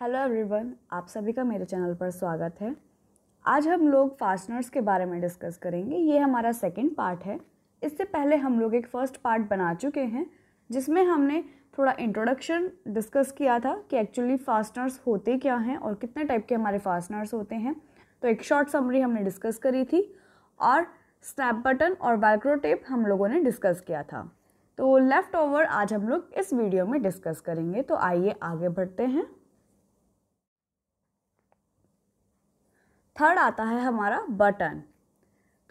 Hello everyone आप सभी का मेरे चैनल पर स्वागत है आज हम लोग फास्टनर्स के बारे में डिस्कस करेंगे ये हमारा सेकंड पार्ट है इससे पहले हम लोग एक फ़र्स्ट पार्ट बना चुके हैं जिसमें हमने थोड़ा इंट्रोडक्शन डिस्कस किया था कि एक्चुअली फास्टनर्स होते क्या हैं और कितने टाइप के हमारे फास्टनर्स होते हैं तो एक शॉर्ट समरी हमने डिस्कस करी थी और स्नैप बटन और वैक्रो टेप हम लोगों ने डिस्कस किया था तो लेफ़्ट ओवर आज हम लोग इस वीडियो में डिस्कस करेंगे तो आइए आगे बढ़ते हैं थर्ड आता है हमारा बटन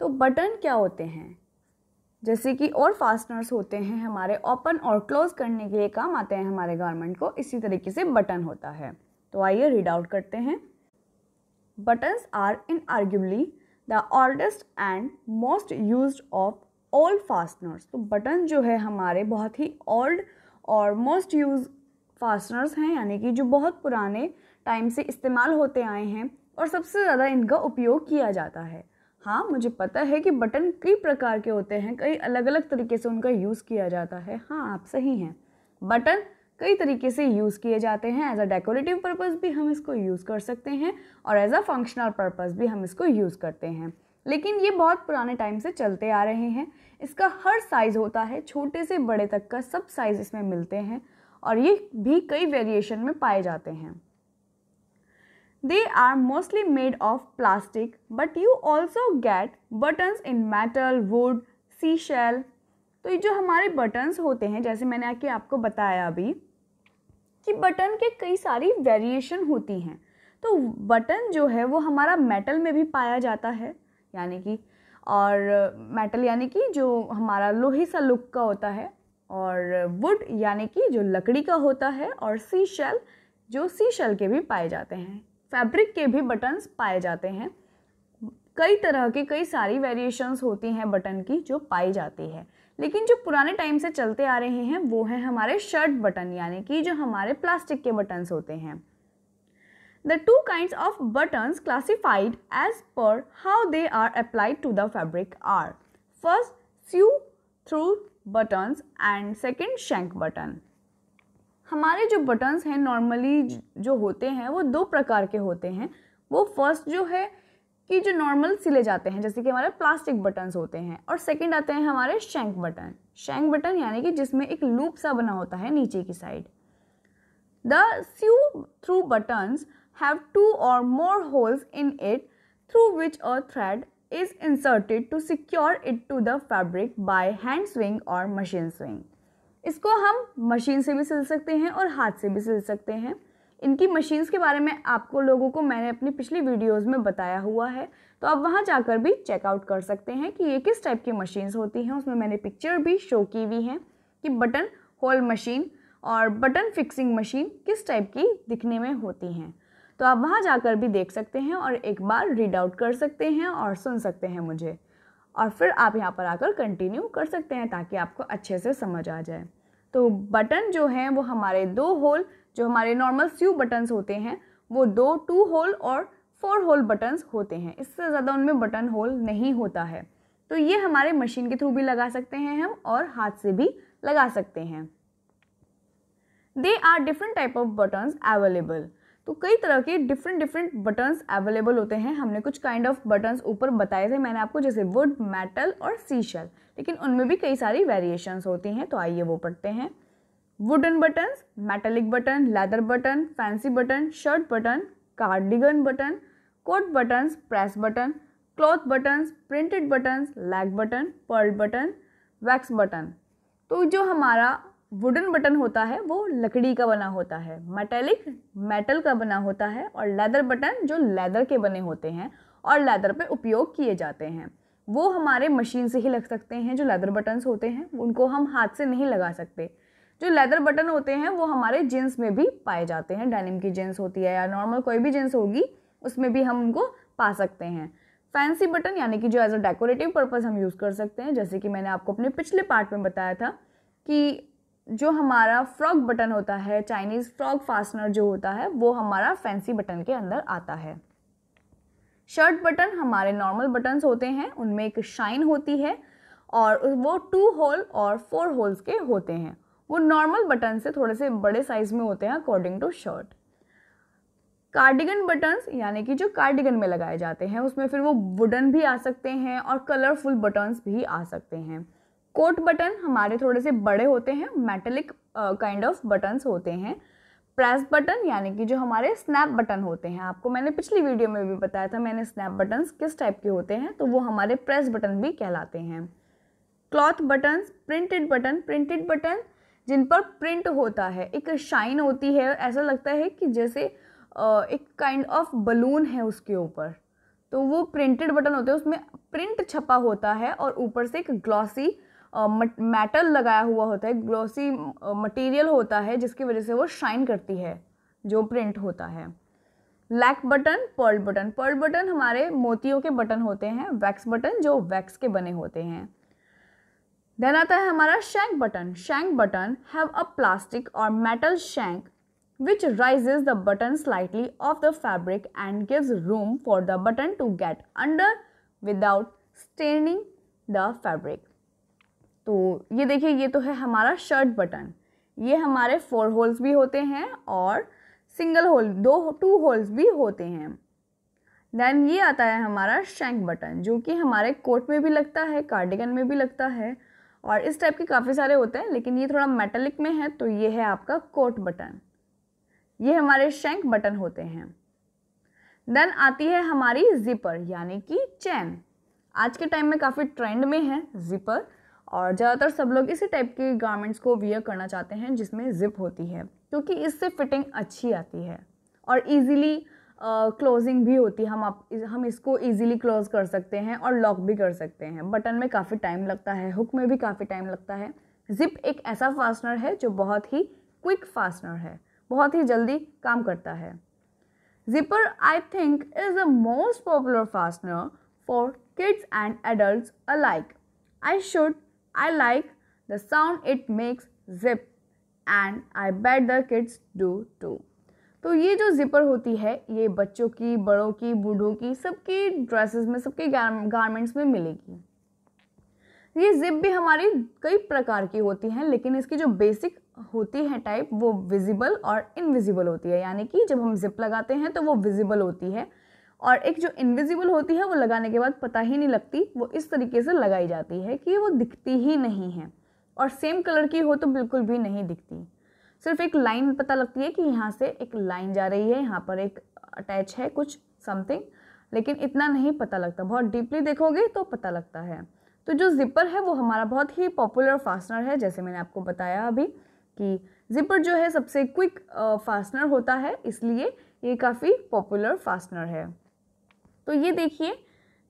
तो बटन क्या होते हैं जैसे कि और फास्टनर्स होते हैं हमारे ओपन और क्लोज करने के लिए काम आते हैं हमारे गारमेंट को इसी तरीके से बटन होता है तो आइए रीड आउट करते हैं buttons are in arguably the oldest and most use of all fasteners तो बटन जो है हमारे बहुत ही ओल्ड और मोस्ट यूज फास्टनर्स हैं यानी कि जो बहुत पुराने टाइम से इस्तेमाल होते आए हैं और सबसे ज़्यादा इनका उपयोग किया जाता है हाँ मुझे पता है कि बटन कई प्रकार के होते हैं कई अलग अलग तरीके से उनका यूज़ किया जाता है हाँ आप सही हैं बटन कई तरीके से यूज़ किए जाते हैं एज अ डेकोरेटिव पर्पज़ भी हम इसको यूज़ कर सकते हैं और एज अ फंक्शनल पर्पज़ भी हम इसको यूज़ करते हैं लेकिन ये बहुत पुराने टाइम से चलते आ रहे हैं इसका हर साइज़ होता है छोटे से बड़े तक का सब साइज़ इसमें मिलते हैं और ये भी कई वेरिएशन में पाए जाते हैं They are mostly made of plastic, but you also get buttons in metal, wood, seashell. तो ये जो हमारे बटन्स होते हैं जैसे मैंने आके आपको बताया अभी कि बटन के कई सारी वेरिएशन होती हैं तो बटन जो है वो हमारा मेटल में भी पाया जाता है यानी कि और मेटल यानी कि जो हमारा लोहे सा लुक का होता है और वुड यानी कि जो लकड़ी का होता है और सी शेल जो सी शेल के भी पाए जाते हैं फैब्रिक के भी बटन्स पाए जाते हैं कई तरह के कई सारी वेरिएशंस होती हैं बटन की जो पाई जाती है लेकिन जो पुराने टाइम से चलते आ रहे हैं वो हैं हमारे शर्ट बटन यानी कि जो हमारे प्लास्टिक के बटन्स होते हैं the two kind of buttons classified as per how they are applied to the fabric are first sew through buttons and second shank button हमारे जो बटन्स हैं नॉर्मली जो होते हैं वो दो प्रकार के होते हैं वो फर्स्ट जो है कि जो नॉर्मल सिले जाते हैं जैसे कि हमारे प्लास्टिक बटन्स होते हैं और सेकंड आते हैं हमारे शैंक बटन शैंक बटन यानी कि जिसमें एक लूप सा बना होता है नीचे की side the sew through buttons have two or more holes in it through which a thread is inserted to secure it to the fabric by hand sewing or machine sewing इसको हम machine से भी सिल सकते हैं और हाथ से भी सिल सकते हैं इनकी मशीन्स के बारे में आपको लोगों को मैंने अपनी पिछली वीडियोस में बताया हुआ है तो आप वहाँ जाकर भी चेकआउट कर सकते हैं कि ये किस टाइप की मशीन्स होती हैं उसमें मैंने पिक्चर भी शो की हुई हैं कि बटन होल मशीन और बटन फिक्सिंग मशीन किस टाइप की दिखने में होती हैं तो आप वहाँ जाकर भी देख सकते हैं और एक बार रीड आउट कर सकते हैं और सुन सकते हैं मुझे और फिर आप यहाँ पर आकर कंटिन्यू कर सकते हैं ताकि आपको अच्छे से समझ आ जाए तो बटन जो हैं वो हमारे दो होल जो हमारे नॉर्मल स्यू बटन्स होते हैं वो दो टू होल और फोर होल बटन्स होते हैं इससे ज़्यादा उनमें बटन होल नहीं होता है तो ये हमारे मशीन के थ्रू भी लगा सकते हैं हम और हाथ से भी लगा सकते हैं they are different type of buttons available तो कई तरह के डिफरेंट डिफरेंट बटन्स अवेलेबल होते हैं हमने कुछ काइंड ऑफ बटन्स ऊपर बताए थे मैंने आपको जैसे वुड मेटल और सीशल लेकिन उनमें भी कई सारी वेरिएशंस होती हैं तो आइए वो पढ़ते हैं wooden buttons metallic button leather button fancy button shirt button cardigan button coat buttons press button cloth buttons printed buttons lac button pearl button wax button तो जो हमारा वुडन बटन होता है वो लकड़ी का बना होता है मेटेलिक मेटल का बना होता है और लेदर बटन जो लेदर के बने होते हैं और लेदर पे उपयोग किए जाते हैं वो हमारे मशीन से ही लग सकते हैं जो लेदर बटन्स होते हैं उनको हम हाथ से नहीं लगा सकते जो लेदर बटन होते हैं वो हमारे जीन्स में भी पाए जाते हैं डेनिम की जीन्स होती है या नॉर्मल कोई भी जीन्स होगी उसमें भी हम उनको पा सकते हैं फैंसी बटन यानी कि जो एज अ डेकोरेटिव पर्पज़ हम यूज़ कर सकते हैं जैसे कि मैंने आपको अपने पिछले पार्ट में बताया था कि जो हमारा फ्रॉक बटन होता है चाइनीज़ फ्रॉक फास्टनर जो होता है वो हमारा फैंसी बटन के अंदर आता है शर्ट बटन हमारे नॉर्मल बटन्स होते हैं उनमें एक शाइन होती है और वो टू होल और फोर होल्स के होते हैं वो नॉर्मल बटन से थोड़े से बड़े साइज़ में होते हैं according to shirt cardigan buttons यानी कि जो कार्डिगन में लगाए जाते हैं उसमें फिर वो वुडन भी आ सकते हैं और कलरफुल बटन्स भी आ सकते हैं कोट बटन हमारे थोड़े से बड़े होते हैं मेटेलिक काइंड ऑफ बटन्स होते हैं प्रेस बटन यानी कि जो हमारे स्नैप बटन होते हैं आपको मैंने पिछली वीडियो में भी बताया था मैंने स्नैप बटन्स किस टाइप के होते हैं तो वो हमारे प्रेस बटन भी कहलाते हैं cloth button printed button printed button जिन पर प्रिंट होता है एक शाइन होती है ऐसा लगता है कि जैसे एक काइंड ऑफ बलून है उसके ऊपर तो वो प्रिंटेड बटन होते हैं उसमें प्रिंट छपा होता है और ऊपर से एक ग्लॉसी मेटल लगाया हुआ होता है ग्लॉसी मटेरियल होता है जिसकी वजह से वो शाइन करती है जो प्रिंट होता है lac button pearl button pearl button हमारे मोतियों के बटन होते हैं वैक्स बटन जो वैक्स के बने होते हैं देन आता है हमारा shank button shank button have a plastic or metal shank which raise the button slightly off the fabric and gives room for the button to get under without staining the fabric तो ये देखिए ये तो है हमारा shirt button ये हमारे four holes भी होते हैं और सिंगल होल दो टू होल्स भी होते हैं देन ये आता है हमारा शैंक बटन जो कि हमारे कोट में भी लगता है कार्डिगन में भी लगता है और इस टाइप के काफ़ी सारे होते हैं लेकिन ये थोड़ा मेटलिक में है तो ये है आपका कोट बटन ये हमारे शैंक बटन होते हैं देन आती है हमारी जिपर यानी कि चैन आज के टाइम में काफ़ी ट्रेंड में है जिपर और ज़्यादातर सब लोग इसी टाइप के गारमेंट्स को वियर करना चाहते हैं जिसमें ज़िप होती है क्योंकि इससे फिटिंग अच्छी आती है और ईज़िली क्लोजिंग भी होती है हम आप हम इसको ईजिली क्लोज कर सकते हैं और लॉक भी कर सकते हैं बटन में काफ़ी टाइम लगता है हुक में भी काफ़ी टाइम लगता है जिप एक ऐसा फास्टनर है जो बहुत ही क्विक फास्टनर है बहुत ही जल्दी काम करता है zipper I think is the most popular fastener for kids and adult alike I should I like the sound it makes zip and I bet the kids do too तो ये जो zipper होती है ये बच्चों की बड़ों की बूढ़ों की सबकी ड्रेसेस में सबके गारमेंट्स में मिलेगी ये जिप भी हमारी कई प्रकार की होती हैं लेकिन इसकी जो बेसिक होती है टाइप वो विजिबल और इनविजिबल होती है यानी कि जब हम जिप लगाते हैं तो वो विजिबल होती है और एक जो इनविजिबल होती है वो लगाने के बाद पता ही नहीं लगती वो इस तरीके से लगाई जाती है कि वो दिखती ही नहीं है और सेम कलर की हो तो बिल्कुल भी नहीं दिखती सिर्फ एक लाइन पता लगती है कि यहाँ से एक लाइन जा रही है यहाँ पर एक अटैच है कुछ समथिंग लेकिन इतना नहीं पता लगता बहुत डीपली देखोगे तो पता लगता है तो जो ज़िपर है वो हमारा बहुत ही पॉपुलर फास्टनर है जैसे मैंने आपको बताया अभी कि ज़िपर जो है सबसे क्विक फास्टनर होता है इसलिए ये काफ़ी पॉपुलर फास्टनर है तो ये देखिए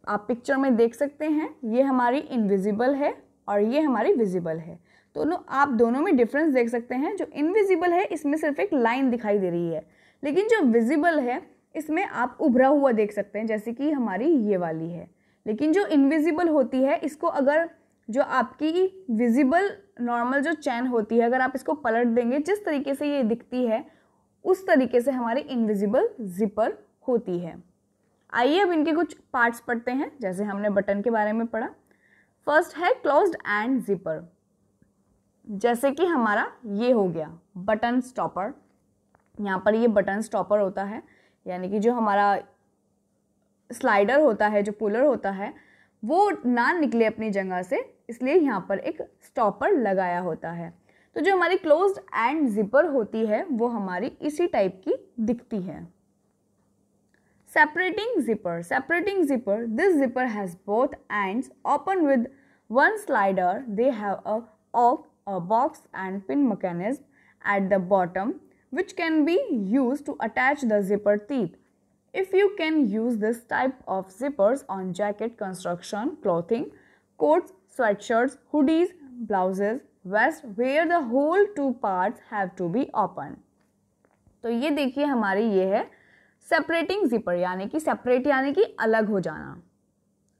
आप पिक्चर में देख सकते हैं ये हमारी इनविजिबल है और ये हमारी विजिबल है तो नो आप दोनों में डिफरेंस देख सकते हैं जो इनविजिबल है इसमें सिर्फ एक लाइन दिखाई दे रही है लेकिन जो विजिबल है इसमें आप उभरा हुआ देख सकते हैं जैसे कि हमारी ये वाली है लेकिन जो इनविजिबल होती है इसको अगर जो आपकी विजिबल नॉर्मल जो चैन होती है अगर आप इसको पलट देंगे जिस तरीके से ये दिखती है उस तरीके से हमारी इनविजिबल जिपर होती है आइए अब इनके कुछ पार्ट्स पढ़ते हैं जैसे हमने बटन के बारे में पढ़ा फर्स्ट है क्लोज एंड जिपर जैसे कि हमारा ये हो गया बटन स्टॉपर यहाँ पर ये बटन स्टॉपर होता है यानी कि जो हमारा स्लाइडर होता है जो पुलर होता है वो ना निकले अपनी जगह से इसलिए यहाँ पर एक स्टॉपर लगाया होता है तो जो हमारी क्लोज एंड जिपर होती है वो हमारी इसी टाइप की दिखती है separating zipper separating zipper this zipper has both ends open with one slider they have a of a box and pin mechanism at the bottom which can be used to attach the zipper teeth if you can use this type of zippers on jacket construction clothing coats sweatshirts hoodies blouses vest where the whole two parts have to be open तो ये देखिए हमारी ये है separating zipper यानी कि separate यानी कि अलग हो जाना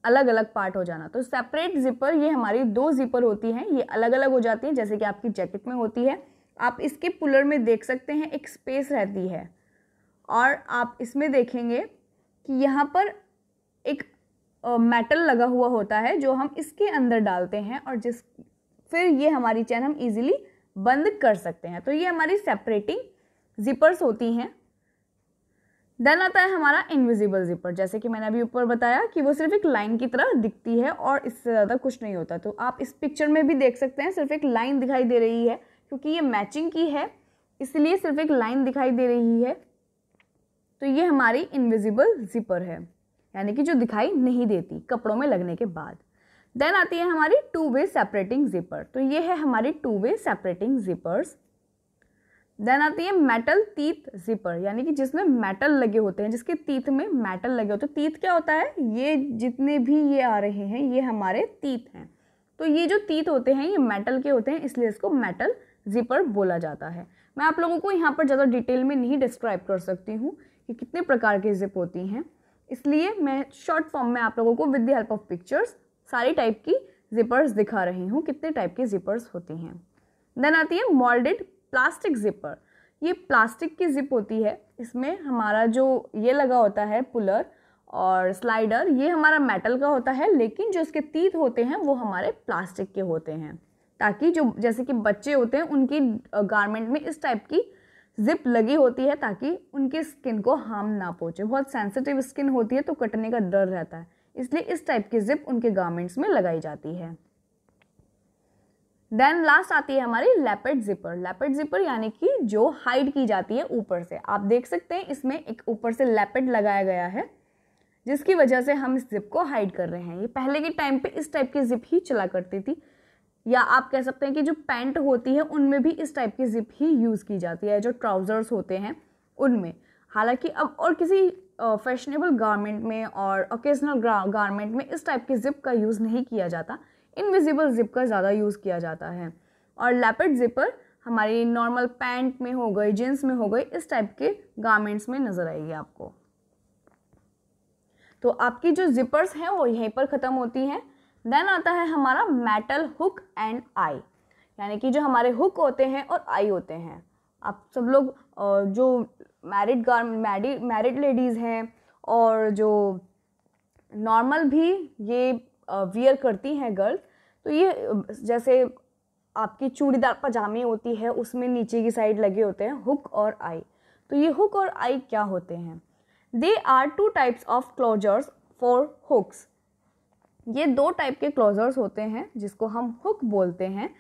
अलग अलग पार्ट हो जाना तो सेपरेट जिपर ये हमारी दो जिपर होती हैं ये अलग अलग हो जाती हैं जैसे कि आपकी जैकेट में होती है आप इसके पुलर में देख सकते हैं एक स्पेस रहती है और आप इसमें देखेंगे कि यहाँ पर एक मेटल लगा हुआ होता है जो हम इसके अंदर डालते हैं और जिस फिर ये हमारी चैन हम ईज़िली बंद कर सकते हैं तो ये हमारी सेपरेटिंग जिपर्स होती हैं देन आता है हमारा इनविजिबल जिपर जैसे कि मैंने अभी ऊपर बताया कि वो सिर्फ एक लाइन की तरह दिखती है और इससे ज़्यादा कुछ नहीं होता तो आप इस पिक्चर में भी देख सकते हैं सिर्फ एक लाइन दिखाई दे रही है क्योंकि ये मैचिंग की है इसलिए सिर्फ एक लाइन दिखाई दे रही है तो ये हमारी इनविजिबल जिपर है यानी कि जो दिखाई नहीं देती कपड़ों में लगने के बाद देन आती है हमारी टू वे सेपरेटिंग जिपर तो ये है हमारी two way separating zippers then आती है मेटल तीत जिपर यानी कि जिसमें मेटल लगे होते हैं जिसके तीत में मेटल लगे होते हैं तीत तो क्या होता है ये जितने भी ये आ रहे हैं ये हमारे तीत हैं तो ये जो तीत होते हैं ये मेटल के होते हैं इसलिए इसको मेटल जिपर बोला जाता है मैं आप लोगों को यहाँ पर ज़्यादा डिटेल में नहीं डिस्क्राइब कर सकती हूँ कि कितने प्रकार की जिप होती हैं इसलिए मैं शॉर्ट फॉर्म में आप लोगों को with the help of pictures सारी टाइप की जिपर्स दिखा रही हूँ कितने टाइप की जिपर्स होती हैं देन आती है मॉल्डेड प्लास्टिक ज़िपर ये प्लास्टिक की ज़िप होती है इसमें हमारा जो ये लगा होता है पुलर और स्लाइडर ये हमारा मेटल का होता है लेकिन जो इसके तीत होते हैं वो हमारे प्लास्टिक के होते हैं ताकि जो जैसे कि बच्चे होते हैं उनकी गारमेंट में इस टाइप की जिप लगी होती है ताकि उनकी स्किन को हार्म ना पहुँचे बहुत सेंसिटिव स्किन होती है तो कटने का डर रहता है इसलिए इस टाइप की जिप उनके गारमेंट्स में लगाई जाती है देन लास्ट आती है हमारी लेपेड जिपर लेपेड जिपर यानी कि जो हाइड की जाती है ऊपर से आप देख सकते हैं इसमें एक ऊपर से लेपेड लगाया गया है जिसकी वजह से हम इस जिप को हाइड कर रहे हैं ये पहले के टाइम पे इस टाइप की जिप ही चला करती थी या आप कह सकते हैं कि जो पैंट होती है उनमें भी इस टाइप की जिप ही यूज़ की जाती है जो ट्राउज़र्स होते हैं उनमें हालांकि अब और किसी फैशनेबल गारमेंट में और ओकेजनल गारमेंट में इस टाइप की जिप का यूज़ नहीं किया जाता इनविजिबल जिप का ज़्यादा यूज़ किया जाता है और लैपिड जिपर हमारी नॉर्मल पैंट में हो गई जीन्स में हो गई इस टाइप के गारमेंट्स में नज़र आएगी आपको तो आपकी जो जिपर्स हैं वो यहीं पर ख़त्म होती हैं देन आता है हमारा मेटल हुक एंड आई यानी कि जो हमारे हुक होते हैं और आई होते हैं आप सब लोग जो मैरिड गार मैरिड लेडीज़ हैं और जो नॉर्मल भी ये वियर करती हैं गर्ल्स तो ये जैसे आपकी चूड़ीदार पजामे होती है उसमें नीचे की साइड लगे होते हैं हुक और आई तो ये हुक और आई क्या होते हैं they are two types of closures for hooks ये दो टाइप के क्लोजर्स होते हैं जिसको हम हुक बोलते हैं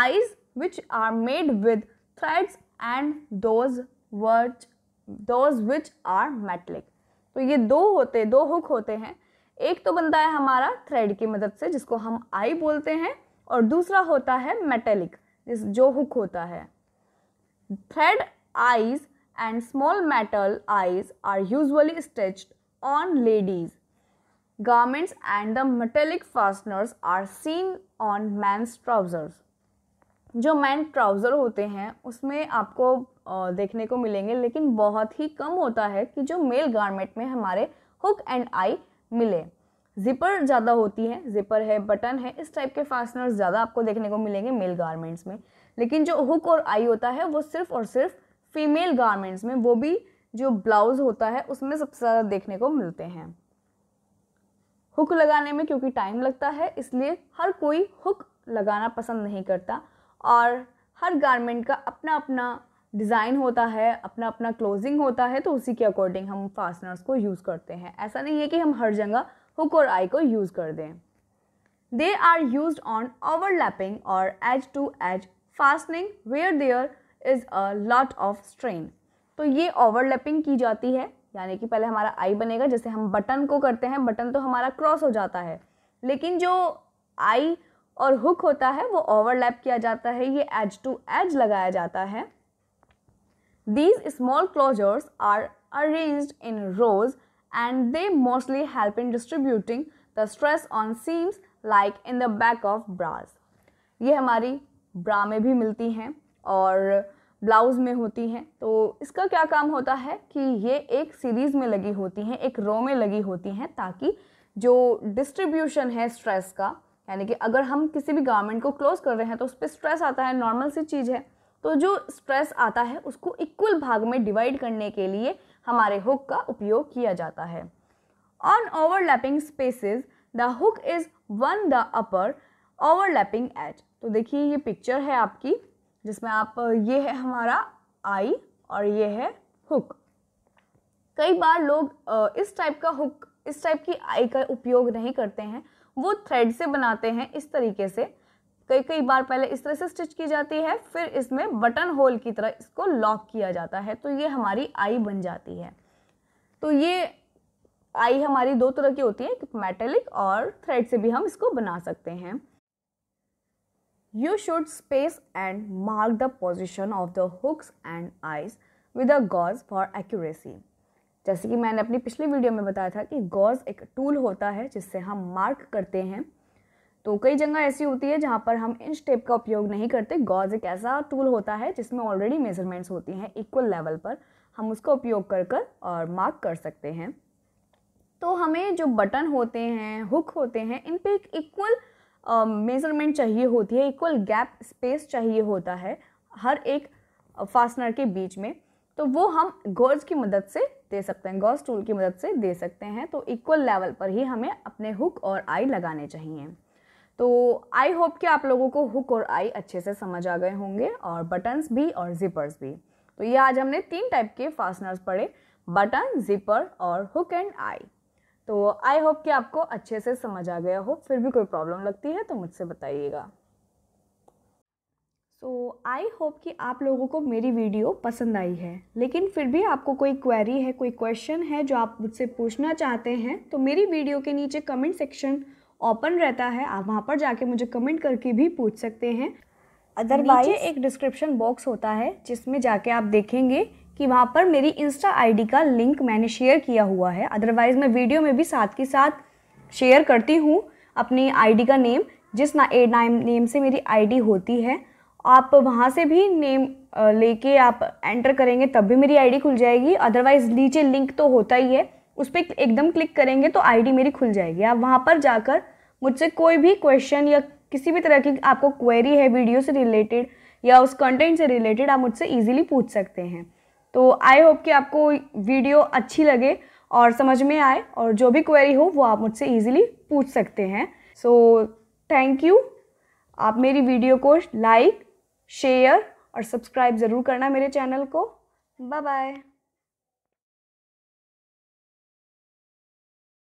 eyes which are made with threads and those which those which are metallic तो ये दो होते दो हुक होते हैं एक तो बनता है हमारा थ्रेड की मदद से जिसको हम आई बोलते हैं और दूसरा होता है मेटेलिक जिस जो हुक होता है thread eyes and small metal eyes are usually stitched on ladies garments and the metallic fasteners are seen on men's trousers जो मैन ट्राउज़र होते हैं उसमें आपको देखने को मिलेंगे लेकिन बहुत ही कम होता है कि जो मेल गारमेंट में हमारे हुक एंड आई मिले जिपर ज़्यादा होती है जिपर है बटन है इस टाइप के फास्टनर्स ज़्यादा आपको देखने को मिलेंगे मेल गारमेंट्स में लेकिन जो हुक और आई होता है वो सिर्फ और सिर्फ फीमेल गारमेंट्स में वो भी जो ब्लाउज़ होता है उसमें सबसे ज़्यादा देखने को मिलते हैं हुक लगाने में क्योंकि टाइम लगता है इसलिए हर कोई हुक लगाना पसंद नहीं करता और हर गारमेंट का अपना अपना डिज़ाइन होता है अपना अपना क्लोजिंग होता है तो उसी के अकॉर्डिंग हम फास्टनर्स को यूज़ करते हैं ऐसा नहीं है कि हम हर जगह हुक और आई को यूज़ कर दें they are use on overlapping और edge to edge fastening where there is a lot of strain तो ये ओवरलैपिंग की जाती है यानी कि पहले हमारा आई बनेगा जैसे हम बटन को करते हैं बटन तो हमारा क्रॉस हो जाता है लेकिन जो आई और हुक होता है वो ओवरलैप किया जाता है ये एज टू एज लगाया जाता है These small closures are arranged in rows and they mostly help in distributing the stress on seams like in the back of bras. ये हमारी ब्रा में भी मिलती हैं और ब्लाउज़ में होती हैं तो इसका क्या काम होता है कि ये एक सीरीज़ में लगी होती हैं एक रो में लगी होती हैं ताकि जो डिस्ट्रीब्यूशन है स्ट्रेस का यानी कि अगर हम किसी भी garment को क्लोज़ कर रहे हैं तो उस पर स्ट्रेस आता है नॉर्मल सी चीज़ है तो जो स्ट्रेस आता है उसको इक्वल भाग में डिवाइड करने के लिए हमारे हुक का उपयोग किया जाता है on overlapping spaces the hook is one the upper overlapping edge तो देखिए ये पिक्चर है आपकी जिसमें आप ये है हमारा आई और ये है हुक कई बार लोग इस टाइप का हुक इस टाइप की आई का उपयोग नहीं करते हैं वो थ्रेड से बनाते हैं इस तरीके से कई कई बार पहले इस तरह से स्टिच की जाती है फिर इसमें बटन होल की तरह इसको लॉक किया जाता है तो ये हमारी आई बन जाती है तो ये आई हमारी दो तरह की होती है मेटेलिक और थ्रेड से भी हम इसको बना सकते हैं you should space and mark the position of the hooks and eyes with a gauge for accuracy जैसे कि मैंने अपनी पिछली वीडियो में बताया था कि गॉज एक टूल होता है जिससे हम मार्क करते हैं तो कई जगह ऐसी होती है जहाँ पर हम इंच टेप का उपयोग नहीं करते गॉज एक ऐसा टूल होता है जिसमें ऑलरेडी मेजरमेंट्स होती हैं इक्वल लेवल पर हम उसका उपयोग कर कर और मार्क कर सकते हैं तो हमें जो बटन होते हैं हुक होते हैं इन पर एक इक्वल मेजरमेंट um, चाहिए होती है इक्वल गैप स्पेस चाहिए होता है हर एक फास्टनर uh, के बीच में तो वो हम गॉज की मदद से दे सकते हैं गॉज टूल की मदद से दे सकते हैं तो इक्वल लेवल पर ही हमें अपने हुक और आई लगाने चाहिए तो आई होप कि आप लोगों को हुक और आई अच्छे से समझ आ गए होंगे और बटन्स भी और जिपर्स भी तो ये आज हमने तीन टाइप के फास्टनर्स पढ़े बटन जिपर और हुक एंड आई तो आई होप कि आपको अच्छे से समझ आ गया हो फिर भी कोई प्रॉब्लम लगती है तो मुझसे बताइएगा सो आई होप कि आप लोगों को मेरी वीडियो पसंद आई है लेकिन फिर भी आपको कोई क्वेरी है कोई क्वेश्चन है जो आप मुझसे पूछना चाहते हैं तो मेरी वीडियो के नीचे कमेंट सेक्शन ओपन रहता है आप वहाँ पर जाके मुझे कमेंट करके भी पूछ सकते हैं अदरवाइज एक डिस्क्रिप्शन बॉक्स होता है जिसमें जाके आप देखेंगे कि वहाँ पर मेरी इंस्टा आईडी का लिंक मैंने शेयर किया हुआ है अदरवाइज़ मैं वीडियो में भी साथ के साथ शेयर करती हूँ अपनी आईडी का नेम जिस ना ए नाम नेम से मेरी आईडी होती है आप वहाँ से भी नेम लेके आप एंटर करेंगे तब भी मेरी आईडी खुल जाएगी अदरवाइज़ नीचे लिंक तो होता ही है उस पर एकदम क्लिक करेंगे तो आईडी मेरी खुल जाएगी आप वहाँ पर जाकर मुझसे कोई भी क्वेश्चन या किसी भी तरह की आपको क्वेरी है वीडियो से रिलेटेड या उस कंटेंट से रिलेटेड आप मुझसे ईजिली पूछ सकते हैं तो आई होप कि आपको वीडियो अच्छी लगे और समझ में आए और जो भी क्वेरी हो वो आप मुझसे ईजिली पूछ सकते हैं सो थैंक यू आप मेरी वीडियो को लाइक शेयर और सब्सक्राइब ज़रूर करना मेरे चैनल को बाय बाय